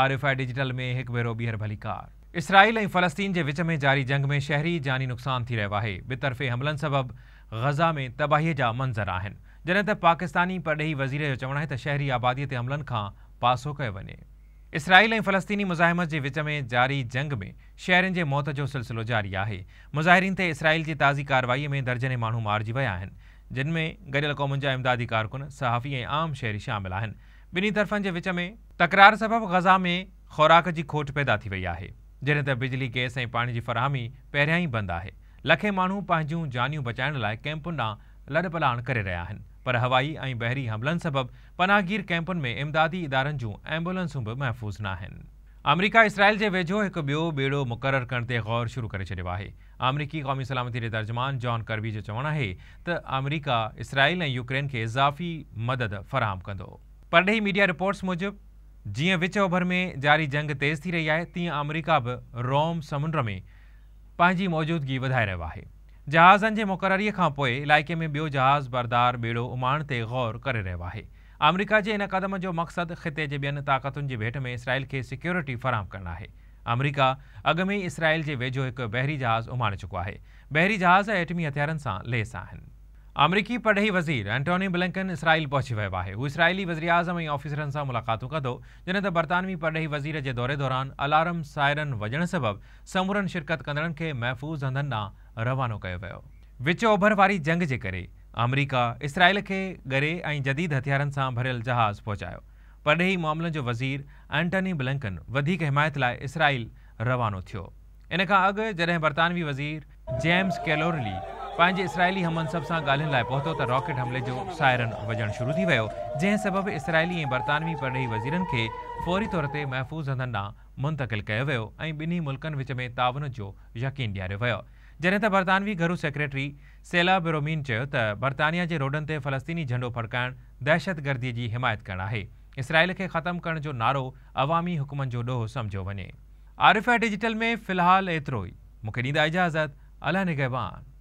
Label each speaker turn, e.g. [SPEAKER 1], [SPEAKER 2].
[SPEAKER 1] Arifa digital में एक भेरो बीहर भली कार इसराइल ए फ़लस्तीन के विच में जारी जंग में शहरी जानी नुक़सान थी रो है ॿितरफ़े हमलन सबब ग़ज़ा में तबाही जहा मंज़र आन जॾहिं त पाकिस्तानी परॾेही वज़ीर का चवण है शहरी आबादी के हमलन का पासो कयो इसराइल ए फ़लस्तीनी मुज़ाहिमत के विच में जारी जंग में शहर के मौत जो सिलसिलो जारी है मुजाहरीन से इसराइल की ताज़ी कार्रवाई में दर्जने माण्हू मार जिनमें आहिनि जिन में इमदादी कारकुन सहाफ़ी ए आम शहरी शामिल ॿिन्ही तरफन के विच में तकरार सबबि ग़ज़ा में ख़ुराक की खोट पैदा थी वही है जॾहिं त बिजली गैस ऐं पानी की फ़राहमी पहिरियां ई बंदि आहे लखे माण्हू पंहिंजूं जानियूं बचाइण लाइ कैंपुनि लड़ पलान कर रहा पर हवाई ऐं बहरी हमलन सबब पनाहगीर कैंपुन में इमदादी इदारनि जो एम्बुलेंसू भी महफ़ूज़ न अमरीका इसराइल के वेझो एक बो बेड़ो मुकर करण गौर शुरू कर छॾियो आहे अमरीकी क़ौमी सलामती के तर्जुमान जॉन करबी जो चवणु आहे त अमरीका इसराइल ऐं यूक्रेन के इज़ाफ़ी मदद फ़राहम कंदो परडेही मीडिया रिपोर्ट्स मुजिब जी विच ओभर में जारी जंग तेज़ थी रही है तीअं अमेरिका भी रोम समुंड में पंहिंजी मौजूदगी वधाए रो है जहाजन के मुक़ररीअ खां पोइ में बो जहाज़ बरदार बेड़ो उमान ते गौर कर रो है अमरीका के इन क़दम जो मकसद ख़िते के ॿियनि ताक़तुनि की भेट में इसराइल के सिक्योरिटी फराम करणु आहे अमेरिका अॻु में इसराइल के वेझो एक बहरी जहाज़ उमाणे चुको है बहरी जहाज़ ऐं एटमी हथियारनि सां लेस आहिनि अमरीकी पढ़ई वजीर एंटोनी ब्लिंकन इसराइल पहुंची हुए है वह इसराइली वजी अजम ऐं ऑफिसरनि सां मुलाक़ातूं कंदो बरतानवी पढ़ई वज़ीर जे दौरे दौरान अलार्म सायरन वॼण सबब समूर शिरकत कंदड़नि के महफ़ूज़ हंधनि ॾांहुं रवानो कयो विच ओभर जंग के कर अमरीका इसराइल के गरे जदीद हथियारनि से भरियल जहाज़ पहुंचाया परेही मामलों जो वज़ीर एंटनी ब्लिंकन हिमायत लाइ इसराइल रवानो थियो इन अग अॻु बरतानवी वज़ीर जेम्स कैलोरली पांच इसराइली हमनसब सां ॻाल्हियुनि लाइ पहुतो त रॉकेट हमले जो साइरन वॼण शुरू थी वियो जंहिं सबबि इसराइली ऐं बरतानवी परॾेही वजीर के फौरी तौर ते महफ़ूज़ हंधन ॾांहुं मुंतक़िल कयो बिन्हीं ऐं मुल्कनि विच में तावन जो यकीन ॾियारियो वियो जॾहिं त बरतानवी घरू सेक्रेटरी सेला बेरोमीन त बरतानिया के रोडन से फ़लस्तीनी झंडो फड़काइणु दहशतगर्दी की हिमायत कर आहे इसराइल के खत्म करण जो नारो अवामी हुकुमनि जो ॾोहो सम्झियो वञे आरिफा डिजिटल में फिलहाल एतिरो ई मूंखे इजाज़त अला निगहबान